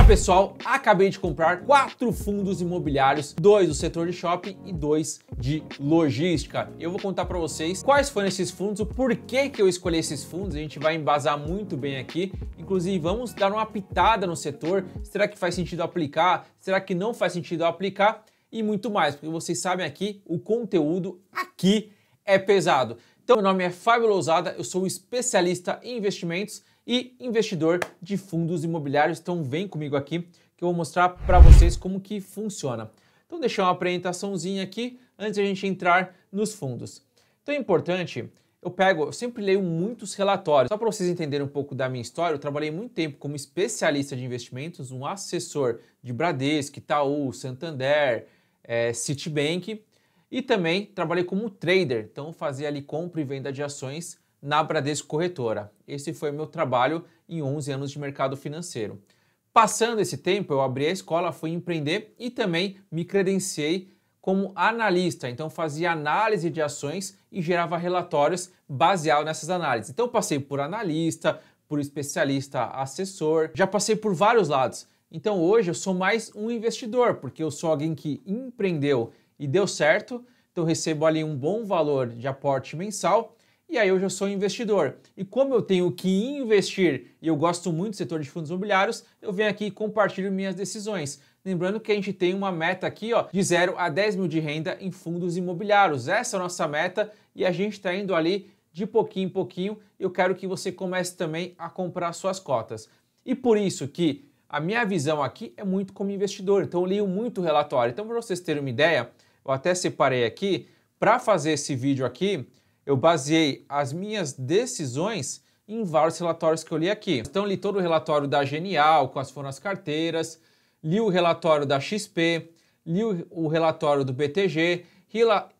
Fala pessoal, acabei de comprar quatro fundos imobiliários, dois do setor de shopping e dois de logística. Eu vou contar para vocês quais foram esses fundos, o porquê que eu escolhi esses fundos, a gente vai embasar muito bem aqui. Inclusive, vamos dar uma pitada no setor, será que faz sentido aplicar, será que não faz sentido aplicar e muito mais, porque vocês sabem aqui, o conteúdo aqui é pesado. Então, meu nome é Fábio Lousada, eu sou especialista em investimentos e investidor de fundos imobiliários. Então vem comigo aqui que eu vou mostrar para vocês como que funciona. Então deixar uma apresentaçãozinha aqui antes a gente entrar nos fundos. Então é importante, eu pego, eu sempre leio muitos relatórios. Só para vocês entenderem um pouco da minha história, eu trabalhei muito tempo como especialista de investimentos, um assessor de Bradesco, Itaú, Santander, é, Citibank e também trabalhei como trader, então fazia ali compra e venda de ações na Bradesco Corretora. Esse foi meu trabalho em 11 anos de mercado financeiro. Passando esse tempo, eu abri a escola, fui empreender e também me credenciei como analista. Então, fazia análise de ações e gerava relatórios baseado nessas análises. Então, passei por analista, por especialista, assessor, já passei por vários lados. Então, hoje eu sou mais um investidor, porque eu sou alguém que empreendeu e deu certo. Então, recebo ali um bom valor de aporte mensal e aí eu já sou investidor. E como eu tenho que investir e eu gosto muito do setor de fundos imobiliários, eu venho aqui e compartilho minhas decisões. Lembrando que a gente tem uma meta aqui ó, de 0 a 10 mil de renda em fundos imobiliários. Essa é a nossa meta e a gente está indo ali de pouquinho em pouquinho. Eu quero que você comece também a comprar suas cotas. E por isso que a minha visão aqui é muito como investidor, então eu leio muito relatório. Então, para vocês terem uma ideia, eu até separei aqui, para fazer esse vídeo aqui, eu baseei as minhas decisões em vários relatórios que eu li aqui. Então, li todo o relatório da Genial, quais foram as carteiras, li o relatório da XP, li o relatório do BTG,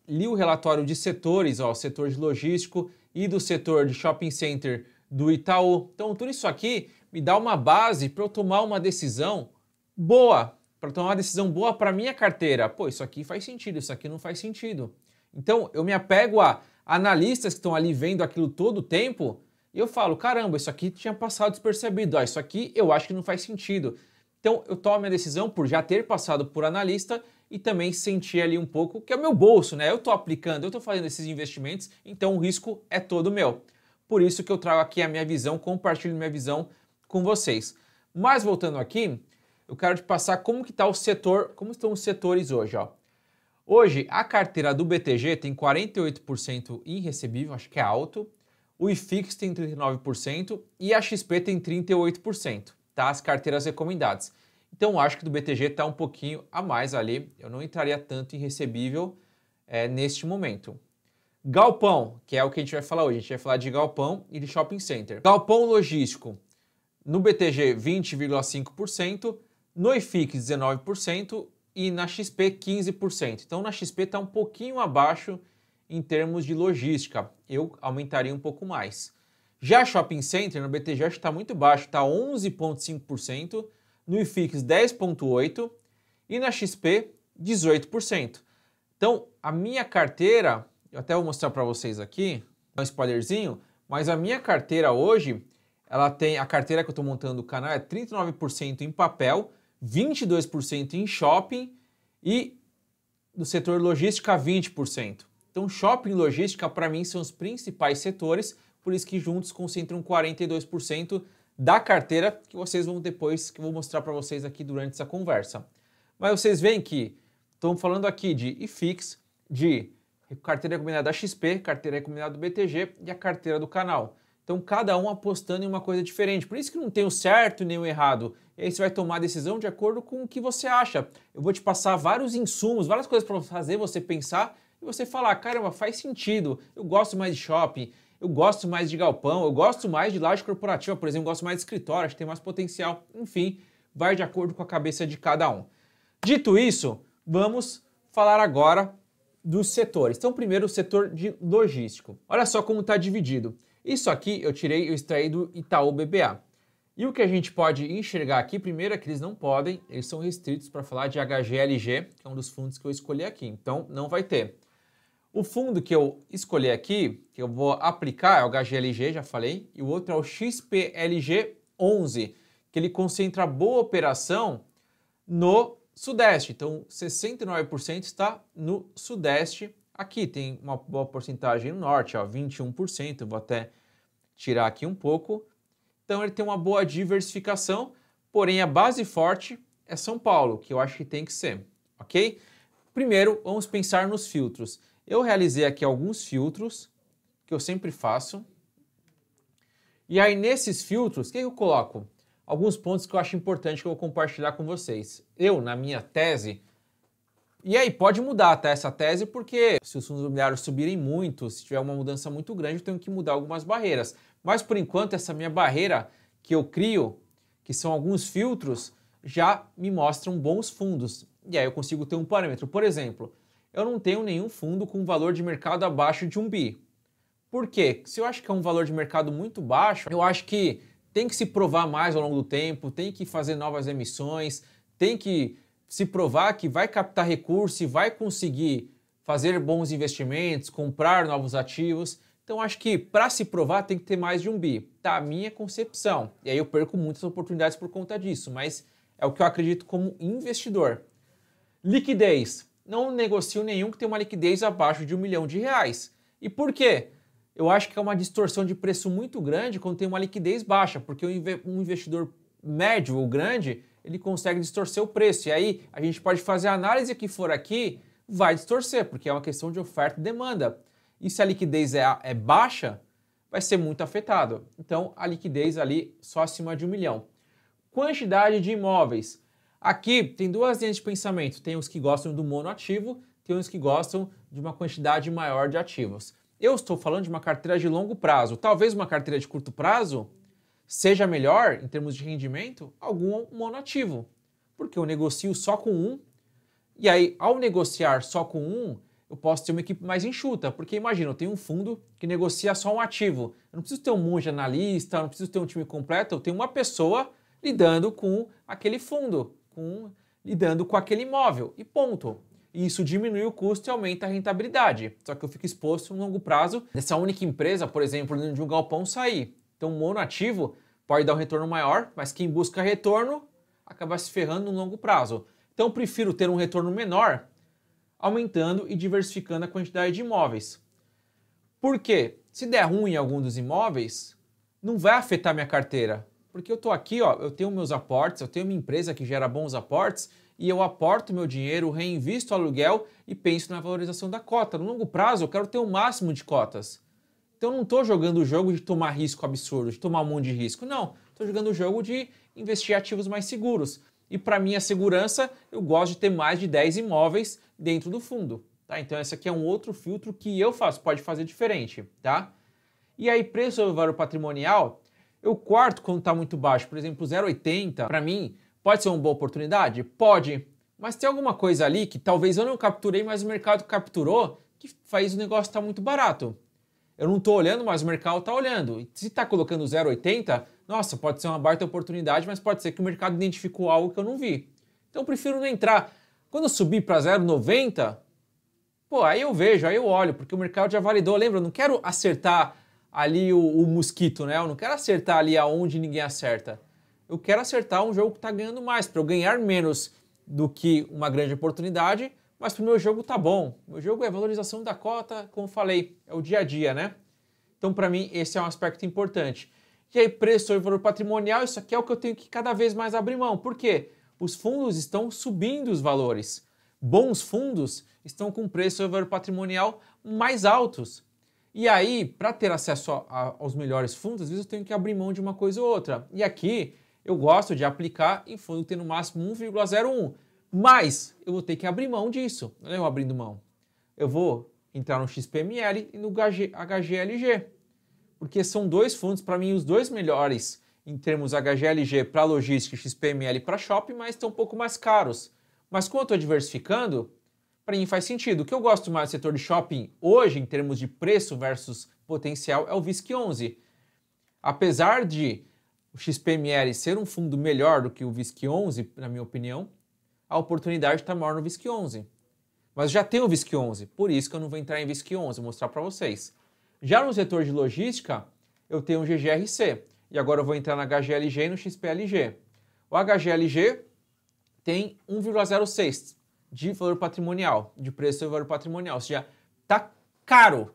li o relatório de setores, ó, setor de logístico e do setor de shopping center do Itaú. Então, tudo isso aqui me dá uma base para eu tomar uma decisão boa, para tomar uma decisão boa para minha carteira. Pô, isso aqui faz sentido, isso aqui não faz sentido. Então, eu me apego a analistas que estão ali vendo aquilo todo o tempo, e eu falo, caramba, isso aqui tinha passado despercebido, ah, isso aqui eu acho que não faz sentido. Então eu tomo a decisão por já ter passado por analista e também sentir ali um pouco que é o meu bolso, né? Eu estou aplicando, eu estou fazendo esses investimentos, então o risco é todo meu. Por isso que eu trago aqui a minha visão, compartilho minha visão com vocês. Mas voltando aqui, eu quero te passar como que está o setor, como estão os setores hoje, ó. Hoje, a carteira do BTG tem 48% recebível, acho que é alto. O IFIX tem 39% e a XP tem 38%, tá? As carteiras recomendadas. Então, acho que do BTG está um pouquinho a mais ali. Eu não entraria tanto em recebível é, eh, neste momento. Galpão, que é o que a gente vai falar hoje. A gente vai falar de galpão e de shopping center. Galpão logístico, no BTG 20,5%, no IFIX 19% e na XP 15%. Então na XP está um pouquinho abaixo em termos de logística. Eu aumentaria um pouco mais. Já Shopping Center, no BTG, acho que está muito baixo, está 11,5%, no IFIX 10,8% e na XP 18%. Então, a minha carteira, eu até vou mostrar para vocês aqui, um spoilerzinho, mas a minha carteira hoje, ela tem a carteira que eu estou montando o canal é 39% em papel 22% em shopping e no setor logística 20%. Então, shopping e logística, para mim, são os principais setores, por isso que juntos concentram 42% da carteira, que vocês vão depois, que eu vou mostrar para vocês aqui durante essa conversa. Mas vocês veem que estamos falando aqui de IFIX, de carteira recomendada XP, carteira recomendada do BTG e a carteira do canal. Então, cada um apostando em uma coisa diferente. Por isso que não tem o certo nem o errado. E aí você vai tomar a decisão de acordo com o que você acha. Eu vou te passar vários insumos, várias coisas para fazer você pensar e você falar: caramba, faz sentido. Eu gosto mais de shopping, eu gosto mais de galpão, eu gosto mais de laje corporativa, por exemplo, eu gosto mais de escritório, acho que tem mais potencial. Enfim, vai de acordo com a cabeça de cada um. Dito isso, vamos falar agora dos setores. Então, primeiro, o setor de logístico. Olha só como está dividido. Isso aqui eu tirei, eu extraí do Itaú BBA. E o que a gente pode enxergar aqui, primeiro, é que eles não podem, eles são restritos para falar de HGLG, que é um dos fundos que eu escolhi aqui, então não vai ter. O fundo que eu escolhi aqui, que eu vou aplicar, é o HGLG, já falei, e o outro é o XPLG11, que ele concentra boa operação no Sudeste. Então, 69% está no Sudeste Aqui tem uma boa porcentagem no norte, ó, 21%, vou até tirar aqui um pouco. Então ele tem uma boa diversificação, porém a base forte é São Paulo, que eu acho que tem que ser, ok? Primeiro, vamos pensar nos filtros. Eu realizei aqui alguns filtros, que eu sempre faço. E aí nesses filtros, o que eu coloco? Alguns pontos que eu acho importante que eu vou compartilhar com vocês. Eu, na minha tese, e aí, pode mudar tá, essa tese, porque se os fundos imobiliários subirem muito, se tiver uma mudança muito grande, eu tenho que mudar algumas barreiras. Mas por enquanto, essa minha barreira que eu crio, que são alguns filtros, já me mostram bons fundos. E aí eu consigo ter um parâmetro. Por exemplo, eu não tenho nenhum fundo com valor de mercado abaixo de um bi. Por quê? Se eu acho que é um valor de mercado muito baixo, eu acho que tem que se provar mais ao longo do tempo, tem que fazer novas emissões, tem que se provar que vai captar recurso e vai conseguir fazer bons investimentos, comprar novos ativos. Então acho que para se provar tem que ter mais de um bi, tá? A minha concepção. E aí eu perco muitas oportunidades por conta disso, mas é o que eu acredito como investidor. Liquidez. Não negocio nenhum que tenha uma liquidez abaixo de um milhão de reais. E por quê? Eu acho que é uma distorção de preço muito grande quando tem uma liquidez baixa, porque um investidor médio ou grande ele consegue distorcer o preço. E aí a gente pode fazer a análise que for aqui, vai distorcer, porque é uma questão de oferta e demanda. E se a liquidez é, é baixa, vai ser muito afetado. Então a liquidez ali só acima de um milhão. Quantidade de imóveis. Aqui tem duas linhas de pensamento. Tem os que gostam do monoativo, tem os que gostam de uma quantidade maior de ativos. Eu estou falando de uma carteira de longo prazo. Talvez uma carteira de curto prazo seja melhor em termos de rendimento algum monoativo, porque eu negocio só com um, e aí ao negociar só com um, eu posso ter uma equipe mais enxuta, porque imagina, eu tenho um fundo que negocia só um ativo, eu não preciso ter um monte de analista, eu não preciso ter um time completo, eu tenho uma pessoa lidando com aquele fundo, com, lidando com aquele imóvel, e ponto. E isso diminui o custo e aumenta a rentabilidade. Só que eu fico exposto no longo prazo dessa única empresa, por exemplo, de um galpão sair. Então, monoativo pode dar um retorno maior, mas quem busca retorno acaba se ferrando no longo prazo. Então, prefiro ter um retorno menor, aumentando e diversificando a quantidade de imóveis. Por quê? Se der ruim em algum dos imóveis, não vai afetar minha carteira. Porque eu estou aqui, ó, eu tenho meus aportes, eu tenho uma empresa que gera bons aportes e eu aporto meu dinheiro, reinvisto o aluguel e penso na valorização da cota. No longo prazo, eu quero ter o máximo de cotas. Então não estou jogando o jogo de tomar risco absurdo, de tomar um monte de risco. Não, estou jogando o jogo de investir em ativos mais seguros. E para minha segurança, eu gosto de ter mais de 10 imóveis dentro do fundo. Tá? Então esse aqui é um outro filtro que eu faço, pode fazer diferente. Tá? E aí, preço do valor patrimonial, eu quarto quando está muito baixo, por exemplo, 0,80, para mim, pode ser uma boa oportunidade? Pode. Mas tem alguma coisa ali que talvez eu não capturei, mas o mercado capturou, que faz o negócio estar tá muito barato eu não estou olhando, mas o mercado está olhando. Se está colocando 0,80, nossa, pode ser uma baita oportunidade, mas pode ser que o mercado identificou algo que eu não vi. Então eu prefiro não entrar. Quando eu subir para 0,90, pô, aí eu vejo, aí eu olho, porque o mercado já validou. Lembra, eu não quero acertar ali o, o mosquito, né? Eu não quero acertar ali aonde ninguém acerta. Eu quero acertar um jogo que está ganhando mais, para eu ganhar menos do que uma grande oportunidade, mas para o meu jogo tá bom. Meu jogo é valorização da cota, como falei, é o dia a dia, né? Então, para mim, esse é um aspecto importante. E aí, preço e valor patrimonial, isso aqui é o que eu tenho que cada vez mais abrir mão. Por quê? Os fundos estão subindo os valores. Bons fundos estão com preço e valor patrimonial mais altos. E aí, para ter acesso a, a, aos melhores fundos, às vezes eu tenho que abrir mão de uma coisa ou outra. E aqui, eu gosto de aplicar em fundo tendo tem no máximo 1,01. Mas eu vou ter que abrir mão disso. Não é eu abrindo mão. Eu vou entrar no XPML e no HGLG. Porque são dois fundos, para mim, os dois melhores em termos HGLG para logística e XPML para shopping, mas estão um pouco mais caros. Mas como eu estou diversificando, para mim faz sentido. O que eu gosto mais do setor de shopping hoje, em termos de preço versus potencial, é o VISC 11. Apesar de o XPML ser um fundo melhor do que o VISC 11, na minha opinião, a oportunidade está maior no VISC 11. Mas já tem o VISC 11, por isso que eu não vou entrar em VISC 11, vou mostrar para vocês. Já no setor de logística, eu tenho o GGRC, e agora eu vou entrar na HGLG e no XPLG. O HGLG tem 1,06 de valor patrimonial, de preço e valor patrimonial, ou seja, está caro,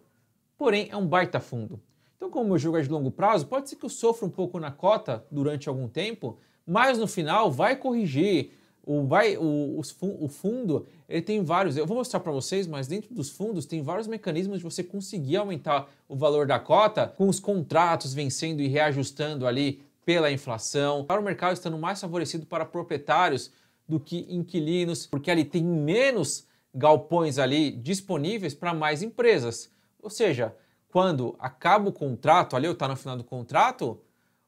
porém é um baita fundo. Então, como eu jogo é de longo prazo, pode ser que eu sofra um pouco na cota durante algum tempo, mas no final vai corrigir, o, o o, o, fundo ele tem vários. Eu vou mostrar para vocês, mas dentro dos fundos tem vários mecanismos de você conseguir aumentar o valor da cota com os contratos vencendo e reajustando ali pela inflação. Para o mercado estando mais favorecido para proprietários do que inquilinos, porque ali tem menos galpões ali disponíveis para mais empresas. Ou seja, quando acaba o contrato, ali eu tá no final do contrato,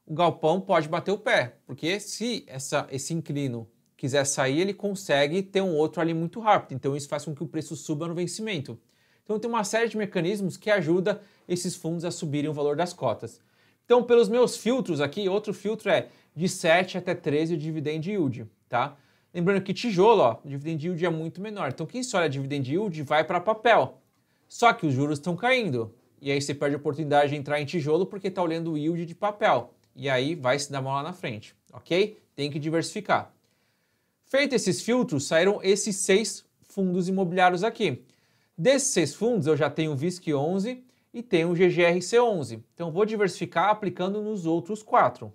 o galpão pode bater o pé, porque se essa, esse inquilino quiser sair, ele consegue ter um outro ali muito rápido. Então isso faz com que o preço suba no vencimento. Então tem uma série de mecanismos que ajuda esses fundos a subirem o valor das cotas. Então, pelos meus filtros aqui, outro filtro é de 7 até 13 o dividend yield, tá? Lembrando que tijolo, ó, o dividend yield é muito menor. Então, quem só olha é dividend yield vai para papel. Só que os juros estão caindo. E aí você perde a oportunidade de entrar em tijolo porque está olhando o yield de papel. E aí vai se dar mal lá na frente, ok? Tem que diversificar. Feito esses filtros, saíram esses seis fundos imobiliários aqui. Desses seis fundos, eu já tenho o VISC 11 e tenho o GGRC 11. Então, vou diversificar aplicando nos outros quatro.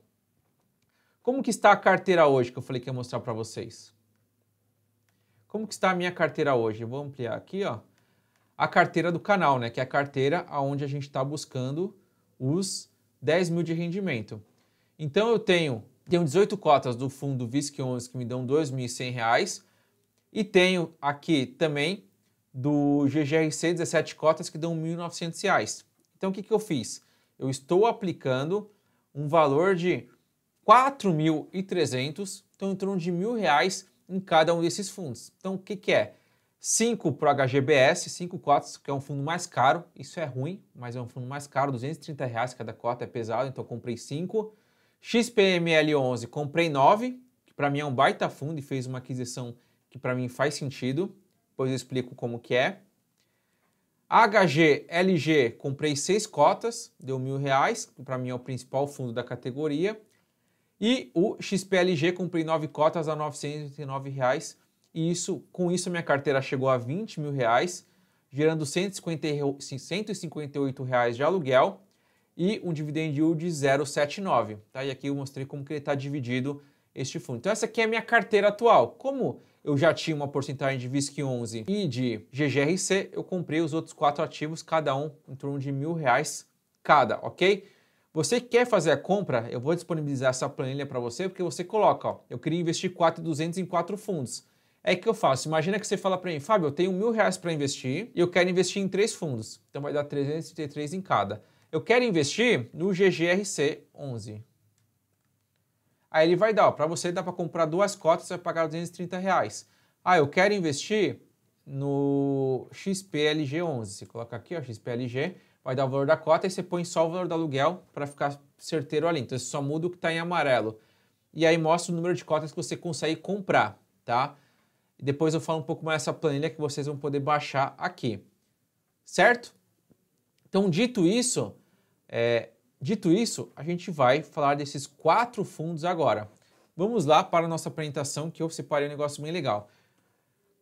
Como que está a carteira hoje, que eu falei que ia mostrar para vocês? Como que está a minha carteira hoje? Eu vou ampliar aqui, ó. A carteira do canal, né? Que é a carteira onde a gente está buscando os 10 mil de rendimento. Então, eu tenho tenho 18 cotas do fundo VISC 11 que me dão R$ 2.100 e tenho aqui também do GGRC 17 cotas que dão R$ 1.900. Então o que, que eu fiz? Eu estou aplicando um valor de 4.300, então em torno de R$ 1.000 em cada um desses fundos. Então o que, que é? 5 para o HGBS, 5 cotas, que é um fundo mais caro. Isso é ruim, mas é um fundo mais caro, R$ 230 reais cada cota, é pesado, então comprei 5. XPML11 comprei 9, que para mim é um baita fundo e fez uma aquisição que para mim faz sentido, depois eu explico como que é. HGLG comprei 6 cotas, deu mil reais, que para mim é o principal fundo da categoria. E o XPLG comprei 9 cotas a 989 reais, e isso, com isso minha carteira chegou a 20 mil reais, gerando 158 reais de aluguel e um dividend yield de 0,79. Tá? E aqui eu mostrei como que ele está dividido este fundo. Então essa aqui é a minha carteira atual. Como eu já tinha uma porcentagem de VISC11 e de GGRC, eu comprei os outros quatro ativos, cada um em torno de mil reais cada, ok? Você quer fazer a compra? Eu vou disponibilizar essa planilha para você, porque você coloca, ó, eu queria investir 4,200 em quatro fundos. É que eu faço. Imagina que você fala para mim, Fábio, eu tenho mil reais para investir e eu quero investir em três fundos. Então vai dar 333 em cada eu quero investir no GGRC11. Aí ele vai dar, para você dá para comprar duas cotas, você vai pagar 230 reais. Ah, eu quero investir no XPLG11. Você coloca aqui, ó, XPLG, vai dar o valor da cota e você põe só o valor do aluguel para ficar certeiro ali. Então, você só muda o que está em amarelo. E aí mostra o número de cotas que você consegue comprar, tá? E depois eu falo um pouco mais essa planilha que vocês vão poder baixar aqui, certo? Então, dito isso, é, dito isso, a gente vai falar desses quatro fundos agora. Vamos lá para a nossa apresentação que eu separei um negócio bem legal.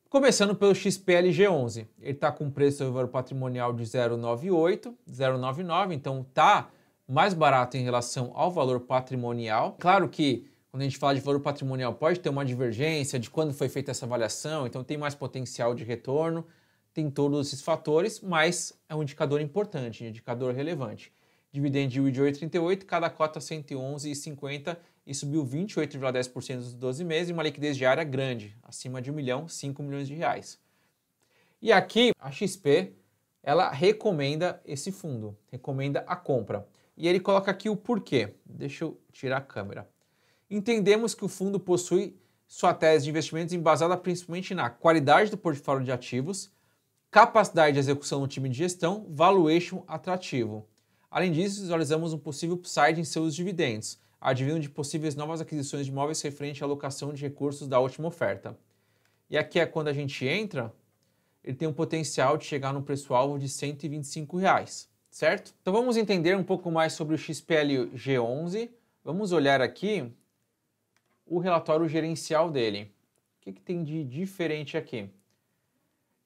Começando pelo XPLG11, ele está com preço do valor patrimonial de 0,98, 0,99, então está mais barato em relação ao valor patrimonial. Claro que quando a gente fala de valor patrimonial pode ter uma divergência de quando foi feita essa avaliação, então tem mais potencial de retorno, tem todos esses fatores, mas é um indicador importante, um indicador relevante dividend yield de 8,38, cada cota 111,50 e subiu 28,10% nos 12 meses e uma liquidez diária grande, acima de 1 milhão, 5 milhões de reais. E aqui a XP, ela recomenda esse fundo, recomenda a compra. E ele coloca aqui o porquê. Deixa eu tirar a câmera. Entendemos que o fundo possui sua tese de investimentos embasada principalmente na qualidade do portfólio de ativos, capacidade de execução no time de gestão, valuation atrativo. Além disso, visualizamos um possível upside em seus dividendos, advindo de possíveis novas aquisições de imóveis referente à alocação de recursos da última oferta. E aqui é quando a gente entra, ele tem um potencial de chegar no preço-alvo de R$ 125, reais, certo? Então vamos entender um pouco mais sobre o g 11 Vamos olhar aqui o relatório gerencial dele. O que, que tem de diferente aqui?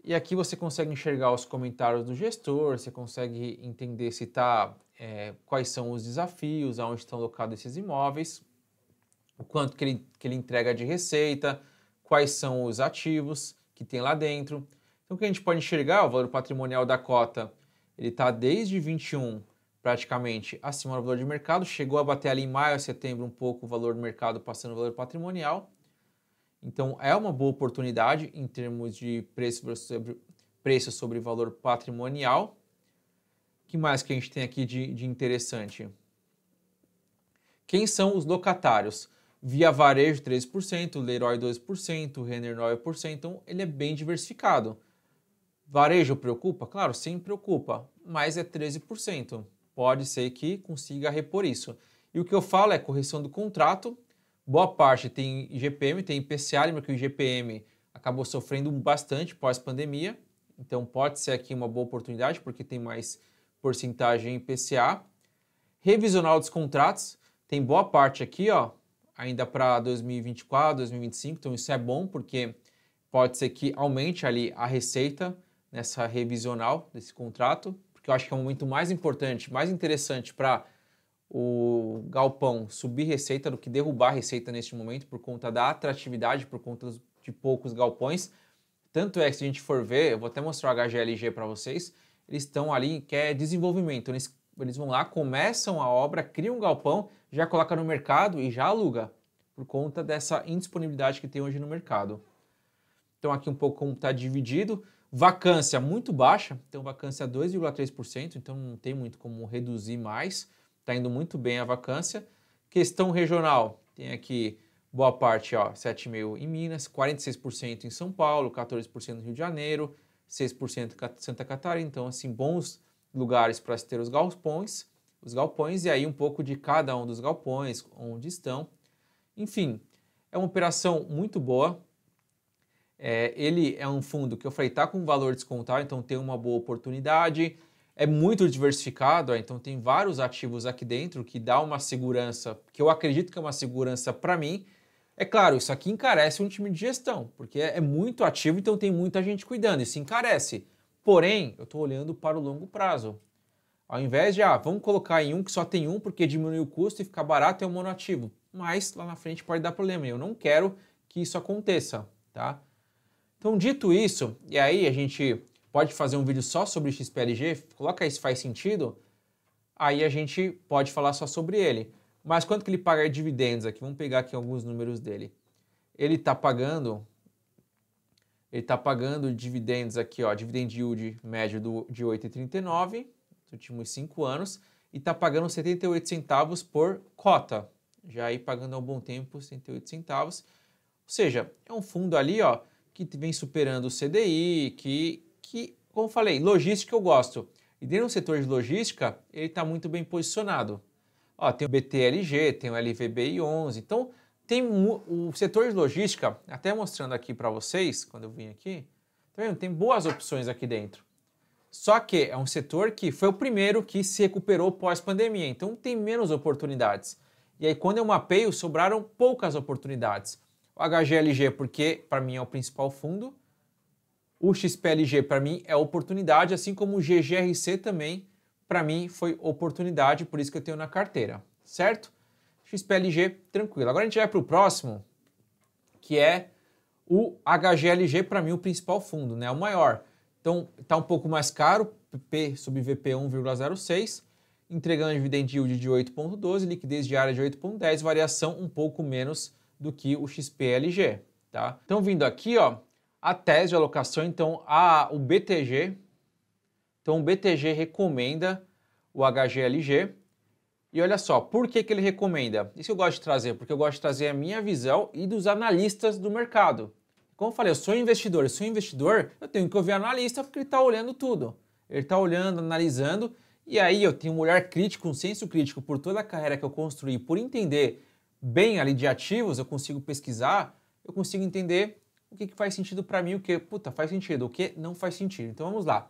E aqui você consegue enxergar os comentários do gestor, você consegue entender se tá, é, quais são os desafios, aonde estão locados esses imóveis, o quanto que ele, que ele entrega de receita, quais são os ativos que tem lá dentro. Então, o que a gente pode enxergar, o valor patrimonial da cota, ele está desde 21 praticamente acima do valor de mercado, chegou a bater ali em maio, setembro um pouco o valor de mercado passando o valor patrimonial, então é uma boa oportunidade em termos de preço sobre, preço sobre valor patrimonial. O que mais que a gente tem aqui de, de interessante? Quem são os locatários? Via Varejo 3%, Leroy 2%, Renner 9%, então ele é bem diversificado. Varejo preocupa? Claro, sim, preocupa, mas é 13%. Pode ser que consiga repor isso. E o que eu falo é correção do contrato, boa parte tem IGPM, tem IPCA, lembra que o IGPM acabou sofrendo bastante pós-pandemia, então pode ser aqui uma boa oportunidade porque tem mais porcentagem em IPCA. Revisional dos contratos, tem boa parte aqui, ó, ainda para 2024, 2025, então isso é bom porque pode ser que aumente ali a receita nessa revisional desse contrato, porque eu acho que é o momento mais importante, mais interessante para o galpão subir receita do que derrubar receita neste momento por conta da atratividade, por conta de poucos galpões. Tanto é que se a gente for ver, eu vou até mostrar o HGLG para vocês, eles estão ali, que é desenvolvimento. Eles, eles vão lá, começam a obra, criam um galpão, já coloca no mercado e já aluga, por conta dessa indisponibilidade que tem hoje no mercado. Então aqui um pouco como está dividido. Vacância muito baixa, então vacância 2,3%, então não tem muito como reduzir mais está indo muito bem a vacância. Questão regional, tem aqui boa parte, ó, em Minas, 46% em São Paulo, 14% no Rio de Janeiro, 6% em Santa Catarina. Então, assim, bons lugares para se ter os galpões, os galpões e aí um pouco de cada um dos galpões, onde estão. Enfim, é uma operação muito boa. É, ele é um fundo que eu falei, está com valor descontado, então tem uma boa oportunidade é muito diversificado, então tem vários ativos aqui dentro que dá uma segurança, que eu acredito que é uma segurança para mim. É claro, isso aqui encarece um time de gestão, porque é, é muito ativo, então tem muita gente cuidando, isso encarece. Porém, eu estou olhando para o longo prazo. Ao invés de, ah, vamos colocar em um que só tem um porque diminui o custo e fica barato é um monoativo. Mas lá na frente pode dar problema e eu não quero que isso aconteça, tá? Então, dito isso, e aí a gente pode fazer um vídeo só sobre XPLG, coloca aí se faz sentido, aí a gente pode falar só sobre ele. Mas quanto que ele paga de dividendos aqui? Vamos pegar aqui alguns números dele. Ele está pagando ele está pagando dividendos aqui, ó, dividend yield médio do, de 8,39 nos últimos 5 anos e está pagando 78 centavos por cota. Já aí pagando há um bom tempo 78 centavos. Ou seja, é um fundo ali, ó, que vem superando o CDI, que que, como falei, logística eu gosto. E dentro do setor de logística, ele está muito bem posicionado. Ó, tem o BTLG, tem o LVBI11, então tem o setor de logística, até mostrando aqui para vocês, quando eu vim aqui, tá vendo? tem boas opções aqui dentro. Só que é um setor que foi o primeiro que se recuperou pós-pandemia, então tem menos oportunidades. E aí, quando eu mapeio, sobraram poucas oportunidades. O HGLG, porque para mim é o principal fundo, o XPLG para mim é oportunidade, assim como o GGRC também para mim foi oportunidade, por isso que eu tenho na carteira, certo? XPLG tranquilo. Agora a gente vai para o próximo, que é o HGLG para mim o principal fundo, né? O maior. Então está um pouco mais caro, P sub VP 1,06, entregando dividend yield de 8,12, liquidez diária de 8,10, variação um pouco menos do que o XPLG, tá? Então vindo aqui, ó, a tese de alocação, então a, o BTG, então o BTG recomenda o HGLG. E olha só, por que, que ele recomenda? Isso eu gosto de trazer, porque eu gosto de trazer a minha visão e dos analistas do mercado. Como eu falei, eu sou investidor, eu sou investidor, eu tenho que ouvir analista porque ele está olhando tudo. Ele está olhando, analisando, e aí eu tenho um olhar crítico, um senso crítico por toda a carreira que eu construí, por entender bem ali de ativos, eu consigo pesquisar, eu consigo entender o que, que faz sentido para mim, o que, puta, faz sentido, o que não faz sentido. Então vamos lá.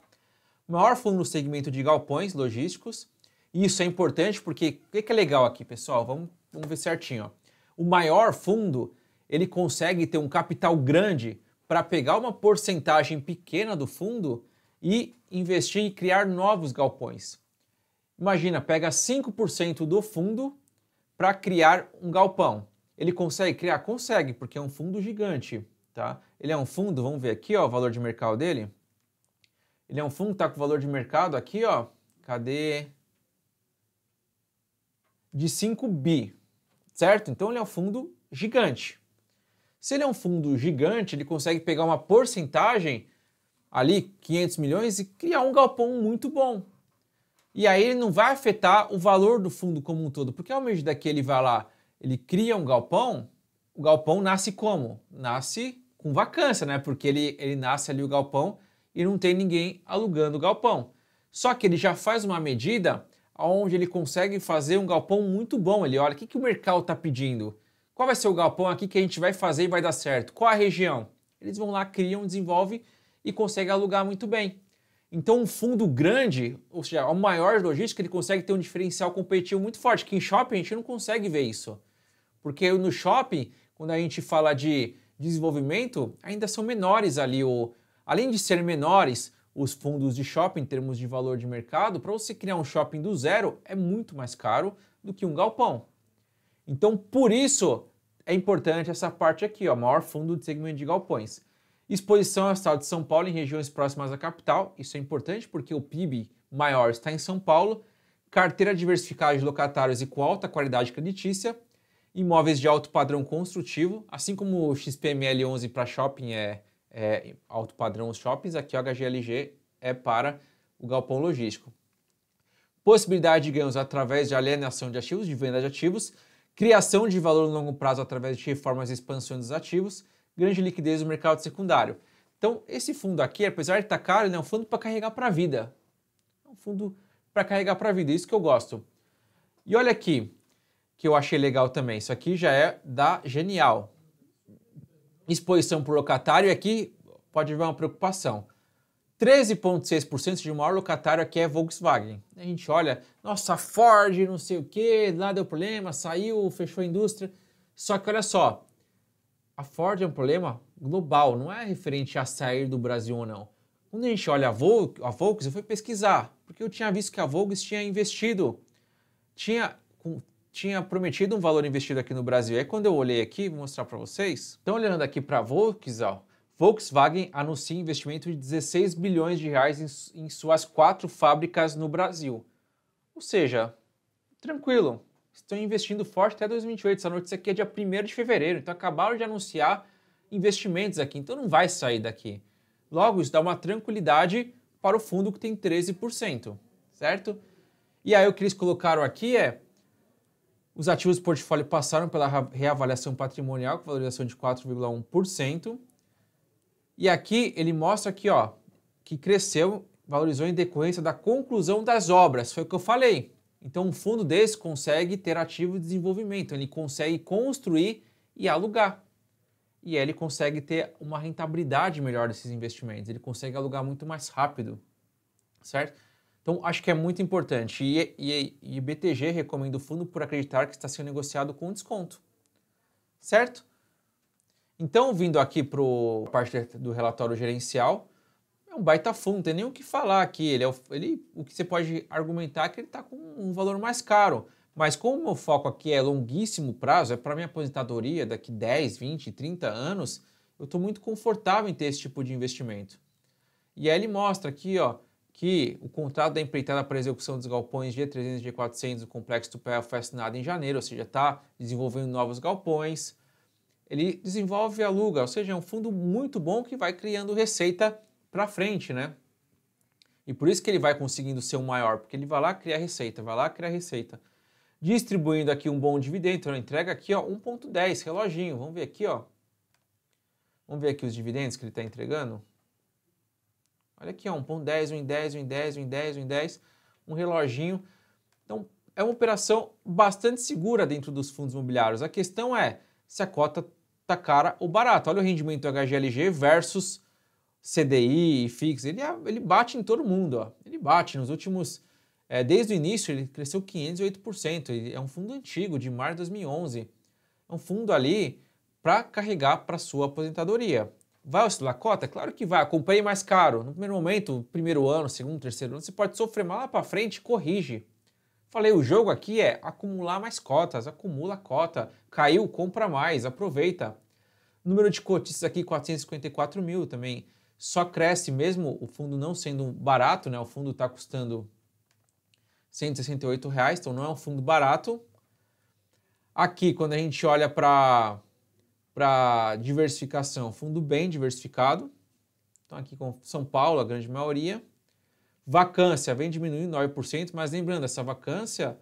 O maior fundo no segmento de galpões logísticos. Isso é importante porque o que, que é legal aqui, pessoal? Vamos, vamos ver certinho. Ó. O maior fundo ele consegue ter um capital grande para pegar uma porcentagem pequena do fundo e investir e criar novos galpões. Imagina, pega 5% do fundo para criar um galpão. Ele consegue criar? Consegue, porque é um fundo gigante. Tá? Ele é um fundo, vamos ver aqui ó, o valor de mercado dele. Ele é um fundo que está com o valor de mercado aqui, ó. Cadê? De 5 bi, certo? Então ele é um fundo gigante. Se ele é um fundo gigante, ele consegue pegar uma porcentagem ali, 500 milhões, e criar um galpão muito bom. E aí ele não vai afetar o valor do fundo como um todo, porque ao medida que ele vai lá, ele cria um galpão, o galpão nasce como? Nasce com vacância, né? Porque ele, ele nasce ali o galpão e não tem ninguém alugando o galpão. Só que ele já faz uma medida onde ele consegue fazer um galpão muito bom. Ele olha o que, que o mercado está pedindo, qual vai ser o galpão aqui que a gente vai fazer e vai dar certo, qual a região. Eles vão lá, criam, desenvolvem e conseguem alugar muito bem. Então, um fundo grande, ou seja, o maior logística, ele consegue ter um diferencial competitivo muito forte, que em shopping a gente não consegue ver isso. Porque no shopping, quando a gente fala de desenvolvimento ainda são menores ali. O, além de serem menores, os fundos de shopping em termos de valor de mercado, para você criar um shopping do zero é muito mais caro do que um galpão. Então, por isso é importante essa parte aqui, o maior fundo de segmento de galpões. Exposição ao estado de São Paulo em regiões próximas à capital, isso é importante porque o PIB maior está em São Paulo. Carteira diversificada de locatários e com alta qualidade creditícia imóveis de alto padrão construtivo, assim como o XPML 11 para shopping é, é, alto padrão os shoppings, aqui o HGLG é para o galpão logístico. Possibilidade de ganhos através de alienação de ativos, de venda de ativos, criação de valor no longo prazo através de reformas e expansões dos ativos, grande liquidez no mercado secundário. Então, esse fundo aqui, apesar de estar tá caro, ele é um fundo para carregar para a vida. É um fundo para carregar para a vida, isso que eu gosto. E olha aqui, que eu achei legal também. Isso aqui já é da Genial. Exposição por locatário, e aqui pode haver uma preocupação. 13,6% de maior locatário aqui é Volkswagen. A gente olha, nossa, Ford, não sei o que, lá deu problema, saiu, fechou a indústria. Só que olha só, a Ford é um problema global, não é referente a sair do Brasil ou não. Quando a gente olha a, Vol a Volkswagen, eu fui pesquisar, porque eu tinha visto que a Volkswagen tinha investido, tinha tinha prometido um valor investido aqui no Brasil. aí quando eu olhei aqui, vou mostrar para vocês. Então olhando aqui para Volkswagen, Volkswagen anuncia investimento de 16 bilhões de reais em, em suas quatro fábricas no Brasil. Ou seja, tranquilo, estão investindo forte até 2028. Essa notícia aqui é dia 1 de fevereiro, então acabaram de anunciar investimentos aqui, então não vai sair daqui. Logo, isso dá uma tranquilidade para o fundo que tem 13%, certo? E aí o que eles colocaram aqui é os ativos do portfólio passaram pela reavaliação patrimonial com valorização de 4,1%. E aqui ele mostra aqui, ó, que cresceu, valorizou em decorrência da conclusão das obras. Foi o que eu falei. Então, um fundo desse consegue ter ativo de desenvolvimento, ele consegue construir e alugar. E ele consegue ter uma rentabilidade melhor desses investimentos, ele consegue alugar muito mais rápido, certo? Então, acho que é muito importante. E, e, e BTG recomenda o fundo por acreditar que está sendo negociado com desconto. Certo? Então, vindo aqui para a parte do relatório gerencial, é um baita fundo, não tem nem o que falar aqui. Ele, é o, ele o que você pode argumentar é que ele está com um valor mais caro. Mas como o meu foco aqui é longuíssimo prazo, é para minha aposentadoria daqui 10, 20, 30 anos, eu estou muito confortável em ter esse tipo de investimento. E aí ele mostra aqui, ó, que o contrato da empreitada para execução dos galpões G300 e G400 do Complexo Tupéu foi assinado em janeiro, ou seja, está desenvolvendo novos galpões. Ele desenvolve e aluga, ou seja, é um fundo muito bom que vai criando receita para frente, né? E por isso que ele vai conseguindo ser o maior, porque ele vai lá criar receita, vai lá criar receita. Distribuindo aqui um bom dividendo, então entrega aqui, ó, 1.10, reloginho. Vamos ver aqui, ó. Vamos ver aqui os dividendos que ele está entregando. Olha aqui, ó, 1.10, 1.10, 1.10, 1.10, 1.10, um reloginho. Então, é uma operação bastante segura dentro dos fundos imobiliários. A questão é se a cota está cara ou barata. Olha o rendimento HGLG versus CDI e FIX. Ele, é, ele bate em todo mundo. Ó. Ele bate. Nos últimos... É, desde o início, ele cresceu 508%. é um fundo antigo, de março de 2011. É um fundo ali para carregar para sua aposentadoria. Vai oscilar a cota? Claro que vai. Acompanhe mais caro. No primeiro momento, primeiro ano, segundo, terceiro ano, você pode sofrer mal lá para frente, corrige. Falei, o jogo aqui é acumular mais cotas, acumula cota. Caiu, compra mais, aproveita. Número de cotistas aqui, 454 mil também. Só cresce mesmo o fundo não sendo barato, né? O fundo está custando 168 reais, então não é um fundo barato. Aqui, quando a gente olha para para diversificação, fundo bem diversificado. Então, aqui com São Paulo, a grande maioria. Vacância vem diminuindo 9%, mas lembrando, essa vacância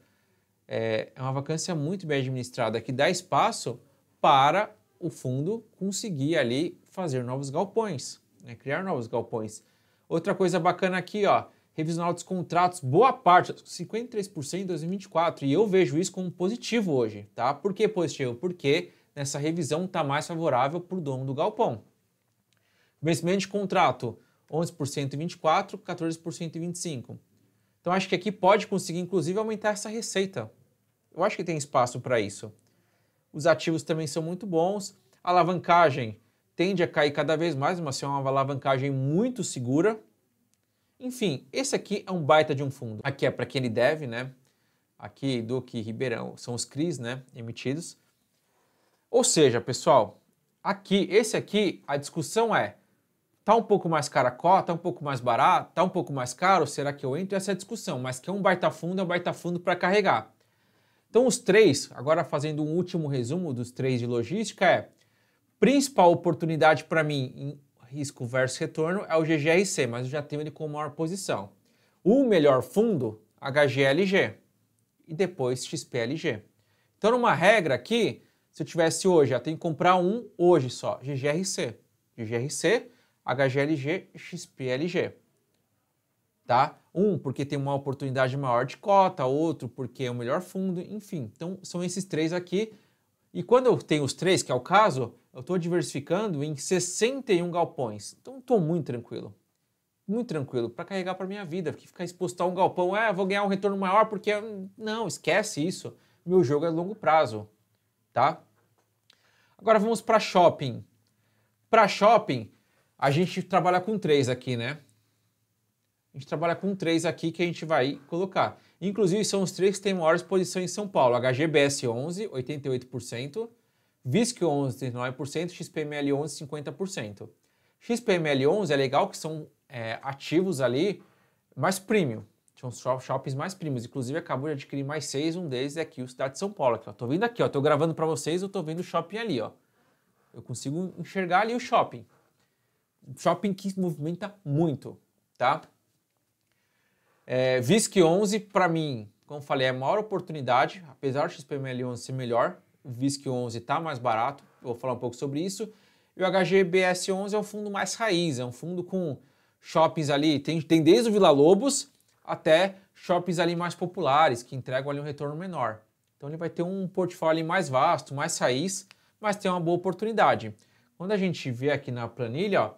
é, é, uma vacância muito bem administrada, que dá espaço para o fundo conseguir ali fazer novos galpões, né? criar novos galpões. Outra coisa bacana aqui, ó, revisional dos contratos, boa parte, 53% em 2024, e eu vejo isso como positivo hoje, tá? Por que positivo? Porque nessa revisão está mais favorável para o dono do galpão. Vencimento de contrato, 11% em 24, 14% e 25. Então acho que aqui pode conseguir, inclusive, aumentar essa receita. Eu acho que tem espaço para isso. Os ativos também são muito bons. A alavancagem tende a cair cada vez mais, mas é uma alavancagem muito segura. Enfim, esse aqui é um baita de um fundo. Aqui é para quem ele deve, né? Aqui, Duque e Ribeirão são os CRIs, né? Emitidos. Ou seja, pessoal, aqui, esse aqui, a discussão é tá um pouco mais cara a cota, tá um pouco mais barato, tá um pouco mais caro, será que eu entro? Essa é a discussão, mas que é um baita fundo, é um baita fundo para carregar. Então os três, agora fazendo um último resumo dos três de logística é, principal oportunidade para mim em risco versus retorno é o GGRC, mas eu já tenho ele com maior posição. O melhor fundo, HGLG e depois XPLG. Então numa regra aqui, se eu tivesse hoje, já tem que comprar um hoje só, GGRC. GGRC, HGLG, XPLG. Tá? Um, porque tem uma oportunidade maior de cota, outro porque é o melhor fundo, enfim. Então, são esses três aqui. E quando eu tenho os três, que é o caso, eu estou diversificando em 61 galpões. Então, estou muito tranquilo. Muito tranquilo para carregar para minha vida, porque ficar exposto a um galpão, é, vou ganhar um retorno maior porque. Não, esquece isso. Meu jogo é longo prazo tá? Agora vamos para shopping. Para shopping, a gente trabalha com três aqui, né? A gente trabalha com três aqui que a gente vai colocar. Inclusive, são os três que têm maior exposição em São Paulo. HGBS 11, 88%, VISC 11, 39%, XPML 11, 50%. XPML 11 é legal que são é, ativos ali, mais premium, são os shoppings mais primos. Inclusive, acabou de adquirir mais seis. Um deles é aqui, o Cidade de São Paulo. Aqui, ó. Tô vindo aqui, ó. Tô gravando para vocês, eu tô vendo o shopping ali, ó. Eu consigo enxergar ali o shopping. Shopping que movimenta muito, tá? É, VISC 11, para mim, como falei, é a maior oportunidade. Apesar do XPML 11 ser melhor, o VISC 11 tá mais barato. vou falar um pouco sobre isso. E o HGBS 11 é um fundo mais raiz, é um fundo com shoppings ali. Tem, tem desde o Vila Lobos até shoppings ali mais populares, que entregam ali um retorno menor. Então ele vai ter um portfólio ali mais vasto, mais raiz, mas tem uma boa oportunidade. Quando a gente vê aqui na planilha, ó,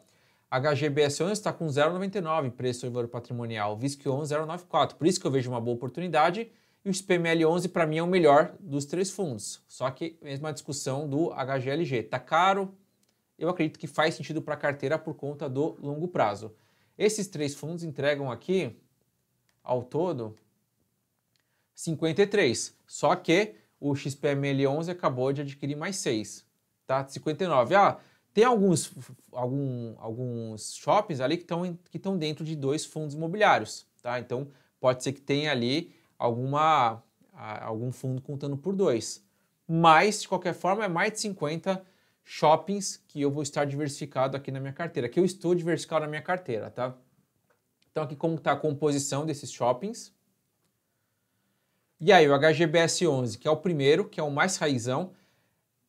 HGBS 11 está com 0,99 preço e valor patrimonial, VISC 11 0,94. Por isso que eu vejo uma boa oportunidade e o SPML 11 para mim é o melhor dos três fundos. Só que mesma discussão do HGLG, tá caro? Eu acredito que faz sentido para a carteira por conta do longo prazo. Esses três fundos entregam aqui ao todo 53. Só que o XPML11 acabou de adquirir mais 6, tá? 59. Ah, tem alguns, algum, alguns shoppings ali que estão que dentro de dois fundos imobiliários, tá? Então, pode ser que tenha ali alguma, algum fundo contando por dois. Mas, de qualquer forma, é mais de 50 shoppings que eu vou estar diversificado aqui na minha carteira, que eu estou diversificado na minha carteira, tá? Então, aqui como está a composição desses shoppings. E aí, o HGBS 11, que é o primeiro, que é o mais raizão,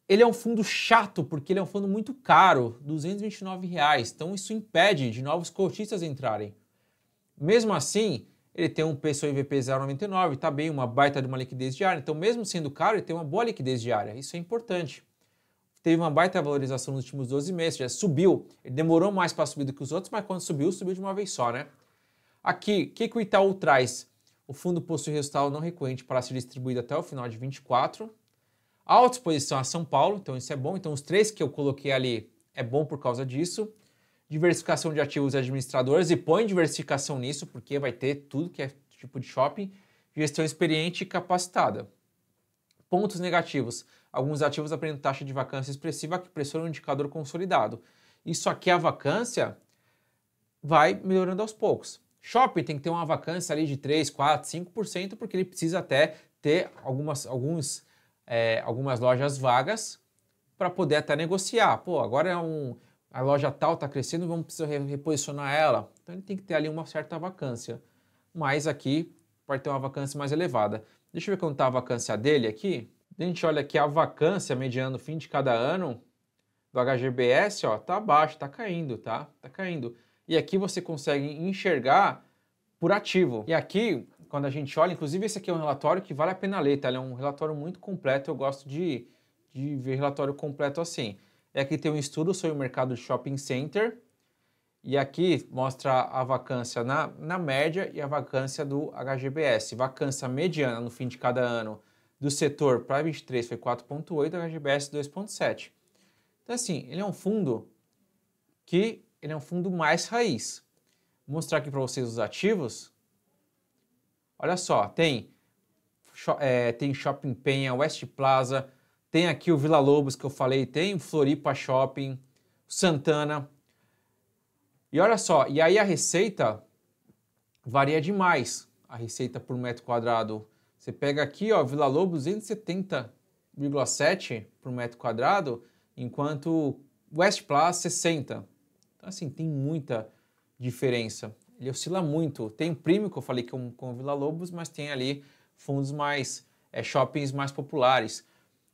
ele é um fundo chato, porque ele é um fundo muito caro, R$ 229. Reais, então, isso impede de novos cotistas entrarem. Mesmo assim, ele tem um preço IVP 0,99, está bem, uma baita de uma liquidez diária. Então, mesmo sendo caro, ele tem uma boa liquidez diária. Isso é importante. Teve uma baita valorização nos últimos 12 meses, já subiu. Ele demorou mais para subir do que os outros, mas quando subiu, subiu de uma vez só, né? Aqui, o que, que o Itaú traz? O fundo possui resultado não recorrente para ser distribuído até o final de 24. Alta exposição a São Paulo, então isso é bom. Então, os três que eu coloquei ali é bom por causa disso. Diversificação de ativos administradores e põe diversificação nisso, porque vai ter tudo que é tipo de shopping. Gestão experiente e capacitada. Pontos negativos. Alguns ativos apresentam taxa de vacância expressiva que pressiona um indicador consolidado. Isso aqui, é a vacância, vai melhorando aos poucos Shopping tem que ter uma vacância ali de 3, 4, 5%, porque ele precisa até ter algumas, alguns, é, algumas lojas vagas para poder até negociar. Pô, agora é um, a loja tal está crescendo, vamos precisar reposicionar ela. Então ele tem que ter ali uma certa vacância. Mas aqui pode ter uma vacância mais elevada. Deixa eu ver quanto está a vacância dele aqui. A gente olha aqui a vacância mediano fim de cada ano do HGBS, ó, tá baixo, tá caindo, tá? Tá caindo e aqui você consegue enxergar por ativo. E aqui, quando a gente olha, inclusive esse aqui é um relatório que vale a pena ler, tá? Ele é um relatório muito completo, eu gosto de, de ver relatório completo assim. é aqui tem um estudo sobre o mercado de shopping center, e aqui mostra a vacância na, na média e a vacância do HGBS. Vacância mediana no fim de cada ano do setor para 23 foi 4,8, HGBS 2,7. Então, assim, ele é um fundo que ele é um fundo mais raiz. Vou mostrar aqui para vocês os ativos. Olha só, tem, é, tem Shopping Penha, West Plaza, tem aqui o Vila Lobos que eu falei, tem Floripa Shopping, Santana. E olha só, e aí a receita varia demais. A receita por metro quadrado. Você pega aqui, ó, Vila Lobos 270,7 por metro quadrado, enquanto West Plaza 60 assim, tem muita diferença. Ele oscila muito. Tem prêmio, que eu falei que é um, com é Vila Lobos, mas tem ali fundos mais, é, shoppings mais populares.